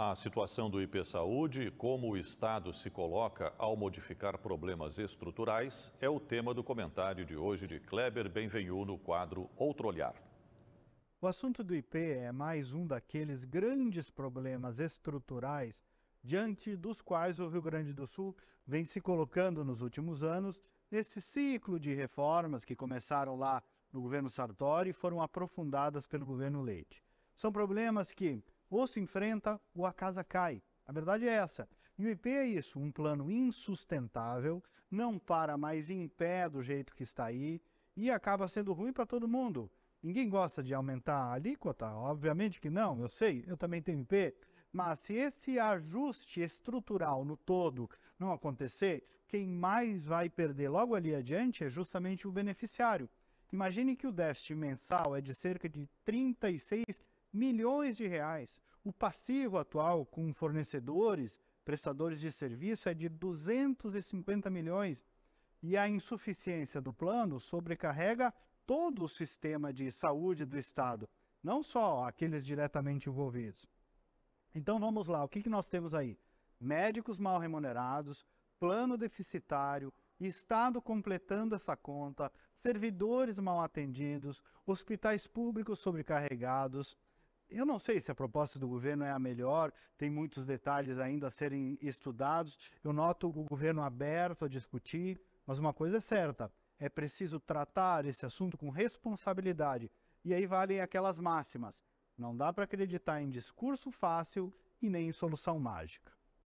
a situação do IP Saúde e como o Estado se coloca ao modificar problemas estruturais é o tema do comentário de hoje de Kleber Benvenu no quadro Outro Olhar. O assunto do IP é mais um daqueles grandes problemas estruturais diante dos quais o Rio Grande do Sul vem se colocando nos últimos anos, nesse ciclo de reformas que começaram lá no governo Sartori e foram aprofundadas pelo governo Leite. São problemas que ou se enfrenta, ou a casa cai. A verdade é essa. E o IP é isso, um plano insustentável, não para mais em pé do jeito que está aí e acaba sendo ruim para todo mundo. Ninguém gosta de aumentar a alíquota, obviamente que não, eu sei, eu também tenho IP, mas se esse ajuste estrutural no todo não acontecer, quem mais vai perder logo ali adiante é justamente o beneficiário. Imagine que o déficit mensal é de cerca de 36 milhões de reais. O passivo atual com fornecedores, prestadores de serviço é de 250 milhões e a insuficiência do plano sobrecarrega todo o sistema de saúde do Estado, não só aqueles diretamente envolvidos. Então vamos lá, o que, que nós temos aí? Médicos mal remunerados, plano deficitário, Estado completando essa conta, servidores mal atendidos, hospitais públicos sobrecarregados, eu não sei se a proposta do governo é a melhor, tem muitos detalhes ainda a serem estudados. Eu noto o governo aberto a discutir, mas uma coisa é certa: é preciso tratar esse assunto com responsabilidade. E aí valem aquelas máximas: não dá para acreditar em discurso fácil e nem em solução mágica.